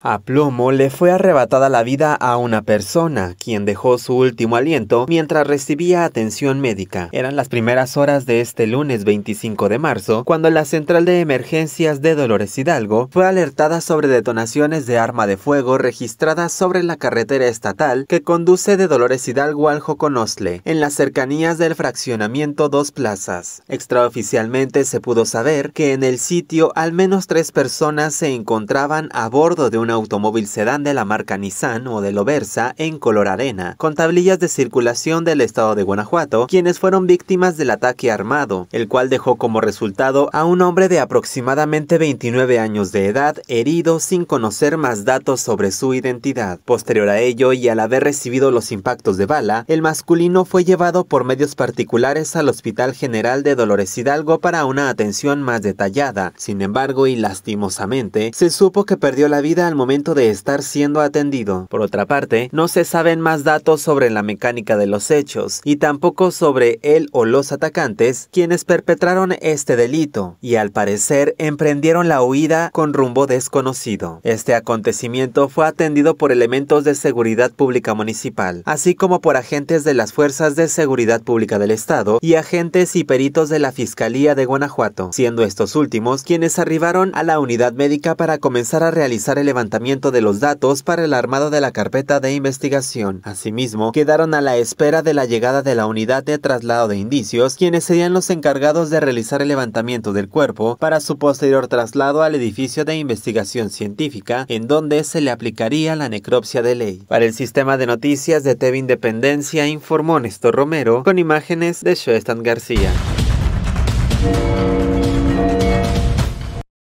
A plomo le fue arrebatada la vida a una persona, quien dejó su último aliento mientras recibía atención médica. Eran las primeras horas de este lunes 25 de marzo, cuando la central de emergencias de Dolores Hidalgo fue alertada sobre detonaciones de arma de fuego registradas sobre la carretera estatal que conduce de Dolores Hidalgo al Joconosle, en las cercanías del fraccionamiento Dos Plazas. Extraoficialmente se pudo saber que en el sitio al menos tres personas se encontraban a bordo de un automóvil sedán de la marca Nissan o de Loversa en color arena, con tablillas de circulación del estado de Guanajuato, quienes fueron víctimas del ataque armado, el cual dejó como resultado a un hombre de aproximadamente 29 años de edad herido sin conocer más datos sobre su identidad. Posterior a ello y al haber recibido los impactos de bala, el masculino fue llevado por medios particulares al Hospital General de Dolores Hidalgo para una atención más detallada. Sin embargo, y lastimosamente, se supo que perdió la vida al momento de estar siendo atendido. Por otra parte, no se saben más datos sobre la mecánica de los hechos y tampoco sobre él o los atacantes quienes perpetraron este delito y al parecer emprendieron la huida con rumbo desconocido. Este acontecimiento fue atendido por elementos de seguridad pública municipal, así como por agentes de las Fuerzas de Seguridad Pública del Estado y agentes y peritos de la Fiscalía de Guanajuato, siendo estos últimos quienes arribaron a la unidad médica para comenzar a realizar el levantamiento de los datos para el armado de la carpeta de investigación. Asimismo, quedaron a la espera de la llegada de la unidad de traslado de indicios, quienes serían los encargados de realizar el levantamiento del cuerpo para su posterior traslado al edificio de investigación científica, en donde se le aplicaría la necropsia de ley. Para el sistema de noticias de TV Independencia informó Néstor Romero con imágenes de Shoestan García.